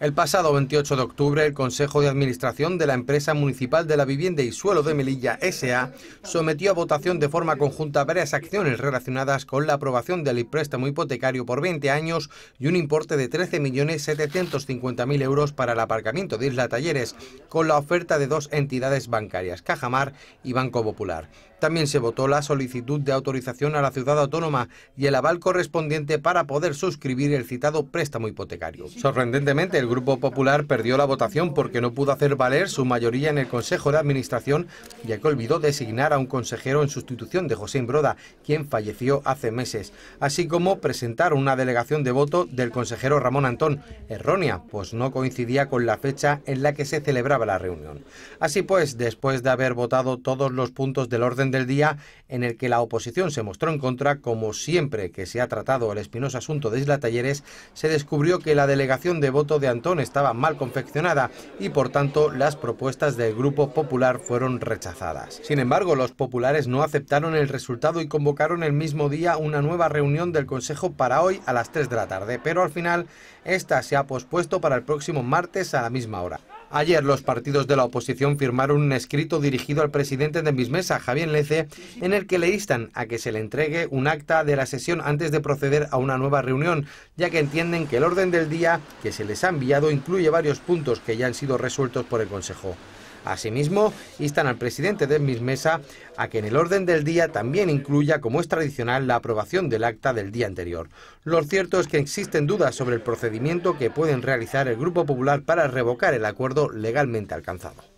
El pasado 28 de octubre, el Consejo de Administración de la Empresa Municipal de la Vivienda y Suelo de Melilla S.A. sometió a votación de forma conjunta varias acciones relacionadas con la aprobación del préstamo hipotecario por 20 años y un importe de 13.750.000 euros para el aparcamiento de Isla Talleres, con la oferta de dos entidades bancarias, Cajamar y Banco Popular. También se votó la solicitud de autorización a la ciudad autónoma y el aval correspondiente para poder suscribir el citado préstamo hipotecario. Sorprendentemente, el Grupo Popular perdió la votación porque no pudo hacer valer su mayoría en el Consejo de Administración, ya que olvidó designar a un consejero en sustitución de José Imbroda, quien falleció hace meses, así como presentar una delegación de voto del consejero Ramón Antón, errónea, pues no coincidía con la fecha en la que se celebraba la reunión. Así pues, después de haber votado todos los puntos del orden del día en el que la oposición se mostró en contra, como siempre que se ha tratado el espinoso asunto de Isla Talleres, se descubrió que la delegación de voto de estaba mal confeccionada y por tanto las propuestas del Grupo Popular fueron rechazadas. Sin embargo, los populares no aceptaron el resultado y convocaron el mismo día una nueva reunión del Consejo para hoy a las 3 de la tarde, pero al final esta se ha pospuesto para el próximo martes a la misma hora. Ayer los partidos de la oposición firmaron un escrito dirigido al presidente de Mismesa, Javier Lece, en el que le instan a que se le entregue un acta de la sesión antes de proceder a una nueva reunión, ya que entienden que el orden del día que se les ha enviado incluye varios puntos que ya han sido resueltos por el Consejo. Asimismo, instan al presidente de Mismesa a que en el orden del día también incluya, como es tradicional, la aprobación del acta del día anterior. Lo cierto es que existen dudas sobre el procedimiento que pueden realizar el Grupo Popular para revocar el acuerdo legalmente alcanzado.